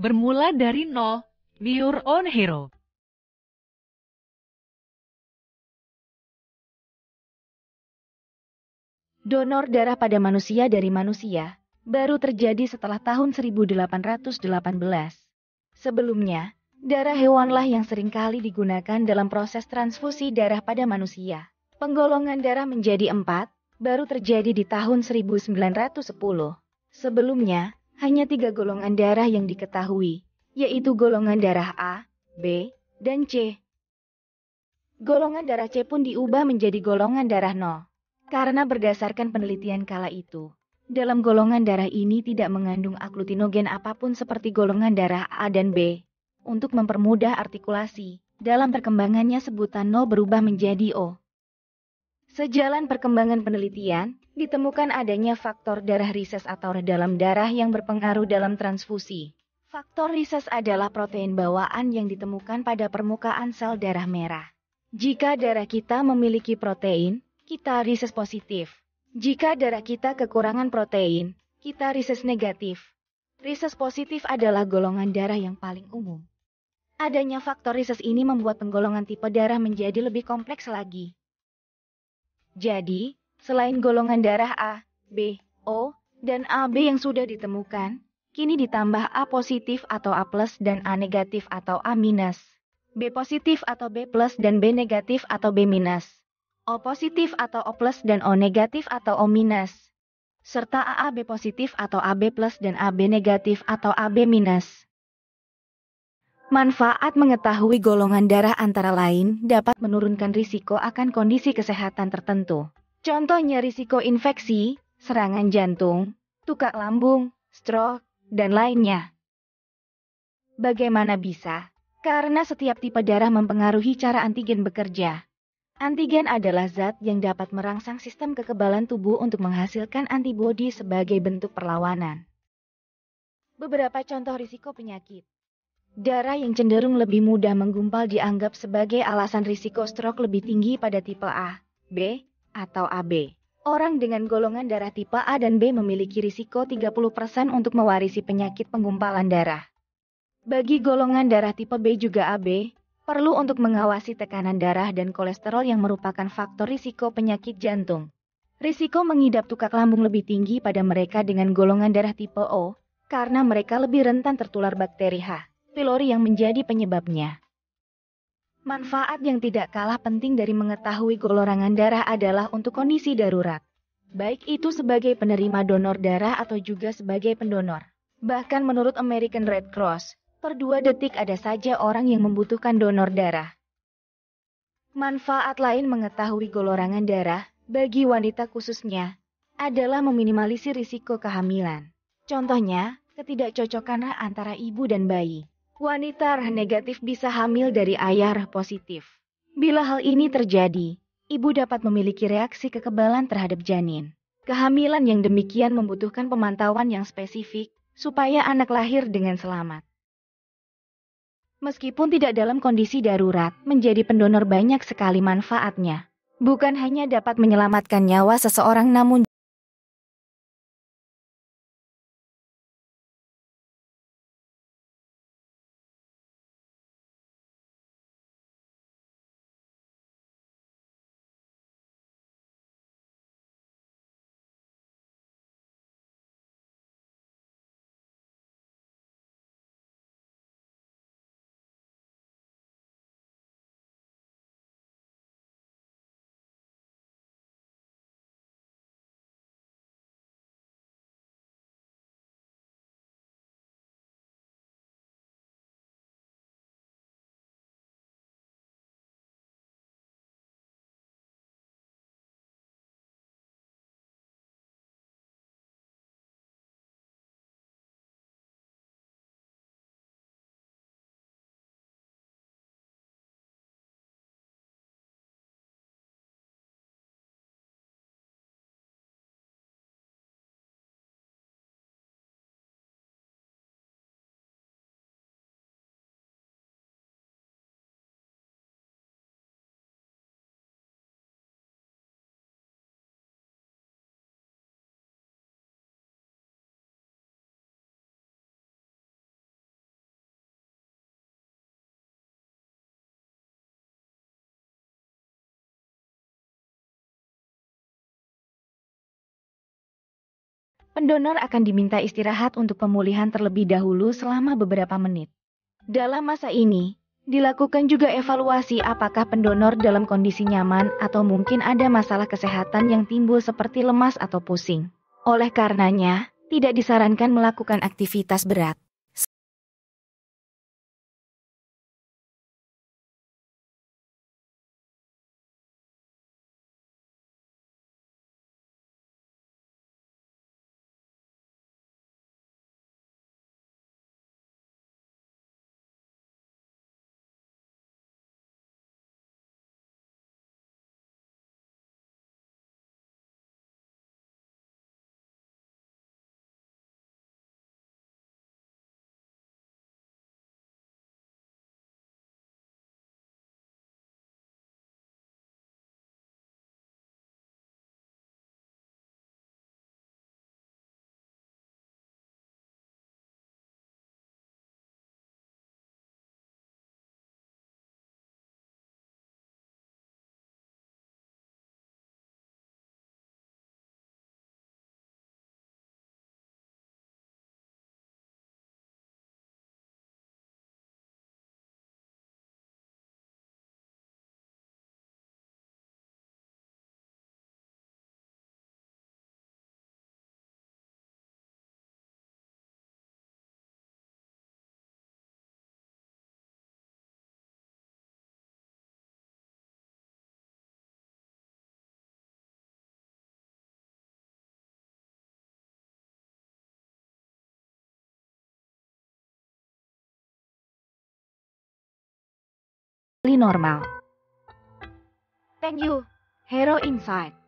Bermula dari nol, be your own hero. Donor darah pada manusia dari manusia baru terjadi setelah tahun 1818. Sebelumnya, darah hewanlah yang seringkali digunakan dalam proses transfusi darah pada manusia. Penggolongan darah menjadi empat, baru terjadi di tahun 1910. Sebelumnya, hanya tiga golongan darah yang diketahui, yaitu golongan darah A, B, dan C. Golongan darah C pun diubah menjadi golongan darah 0, karena berdasarkan penelitian kala itu, dalam golongan darah ini tidak mengandung aglutinogen apapun seperti golongan darah A dan B. Untuk mempermudah artikulasi, dalam perkembangannya sebutan 0 berubah menjadi O. Sejalan perkembangan penelitian, ditemukan adanya faktor darah rises atau dalam darah yang berpengaruh dalam transfusi. Faktor rises adalah protein bawaan yang ditemukan pada permukaan sel darah merah. Jika darah kita memiliki protein, kita rises positif. Jika darah kita kekurangan protein, kita rises negatif. Rises positif adalah golongan darah yang paling umum. Adanya faktor rises ini membuat penggolongan tipe darah menjadi lebih kompleks lagi. Jadi, selain golongan darah A, B, O, dan AB yang sudah ditemukan, kini ditambah A positif atau A plus dan A negatif atau A minus. B positif atau B plus dan B negatif atau B minus. O positif atau O plus dan O negatif atau O minus. Serta AAB positif atau AB plus dan AB negatif atau AB minus. Manfaat mengetahui golongan darah antara lain dapat menurunkan risiko akan kondisi kesehatan tertentu. Contohnya risiko infeksi, serangan jantung, tukak lambung, stroke, dan lainnya. Bagaimana bisa? Karena setiap tipe darah mempengaruhi cara antigen bekerja. Antigen adalah zat yang dapat merangsang sistem kekebalan tubuh untuk menghasilkan antibodi sebagai bentuk perlawanan. Beberapa contoh risiko penyakit. Darah yang cenderung lebih mudah menggumpal dianggap sebagai alasan risiko stroke lebih tinggi pada tipe A, B, atau AB. Orang dengan golongan darah tipe A dan B memiliki risiko 30% untuk mewarisi penyakit penggumpalan darah. Bagi golongan darah tipe B juga AB, perlu untuk mengawasi tekanan darah dan kolesterol yang merupakan faktor risiko penyakit jantung. Risiko mengidap tukak lambung lebih tinggi pada mereka dengan golongan darah tipe O, karena mereka lebih rentan tertular bakteri H pylori yang menjadi penyebabnya. Manfaat yang tidak kalah penting dari mengetahui golongan darah adalah untuk kondisi darurat. Baik itu sebagai penerima donor darah atau juga sebagai pendonor. Bahkan menurut American Red Cross, per dua detik ada saja orang yang membutuhkan donor darah. Manfaat lain mengetahui golongan darah, bagi wanita khususnya, adalah meminimalisir risiko kehamilan. Contohnya, ketidakcocokan antara ibu dan bayi. Wanita RH negatif bisa hamil dari ayah positif. Bila hal ini terjadi, ibu dapat memiliki reaksi kekebalan terhadap janin. Kehamilan yang demikian membutuhkan pemantauan yang spesifik supaya anak lahir dengan selamat. Meskipun tidak dalam kondisi darurat, menjadi pendonor banyak sekali manfaatnya. Bukan hanya dapat menyelamatkan nyawa seseorang namun Pendonor akan diminta istirahat untuk pemulihan terlebih dahulu selama beberapa menit. Dalam masa ini, dilakukan juga evaluasi apakah pendonor dalam kondisi nyaman atau mungkin ada masalah kesehatan yang timbul seperti lemas atau pusing. Oleh karenanya, tidak disarankan melakukan aktivitas berat. normal. Thank you, Hero Insight.